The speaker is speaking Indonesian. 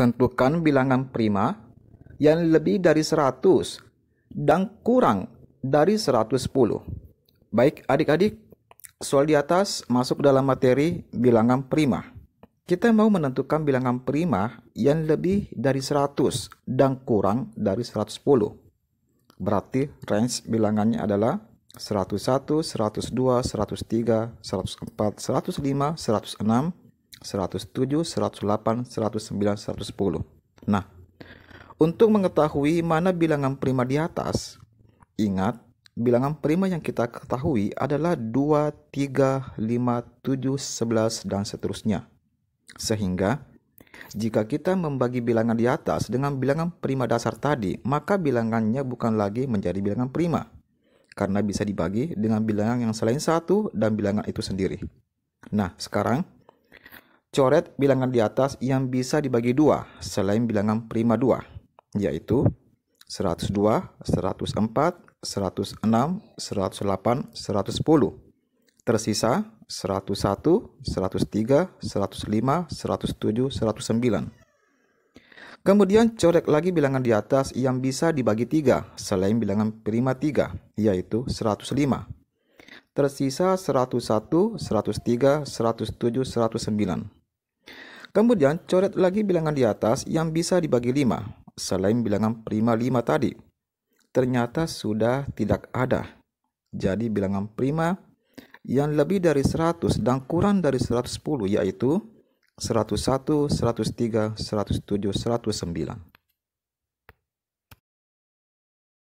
Tentukan bilangan prima yang lebih dari 100 dan kurang dari 110. Baik adik-adik, soal di atas masuk dalam materi bilangan prima. Kita mau menentukan bilangan prima yang lebih dari 100 dan kurang dari 110. Berarti range bilangannya adalah 101, 102, 103, 104, 105, 106, 107, 108, 109, 110. Nah, untuk mengetahui mana bilangan prima di atas, ingat bilangan prima yang kita ketahui adalah 2, 3, 5, 7, 11, dan seterusnya. Sehingga, jika kita membagi bilangan di atas dengan bilangan prima dasar tadi, maka bilangannya bukan lagi menjadi bilangan prima, karena bisa dibagi dengan bilangan yang selain satu dan bilangan itu sendiri. Nah, sekarang Coret bilangan di atas yang bisa dibagi dua selain bilangan prima dua, yaitu 102, 104, 106, 108, 110. Tersisa 101, 103, 105, 107, 109. Kemudian coret lagi bilangan di atas yang bisa dibagi tiga selain bilangan prima tiga, yaitu 105. Tersisa 101, 103, 107, 109. Kemudian coret lagi bilangan di atas yang bisa dibagi 5 selain bilangan prima 5 tadi. Ternyata sudah tidak ada. Jadi bilangan prima yang lebih dari 100 dan kurang dari 110 yaitu 101, 103, 107, 109.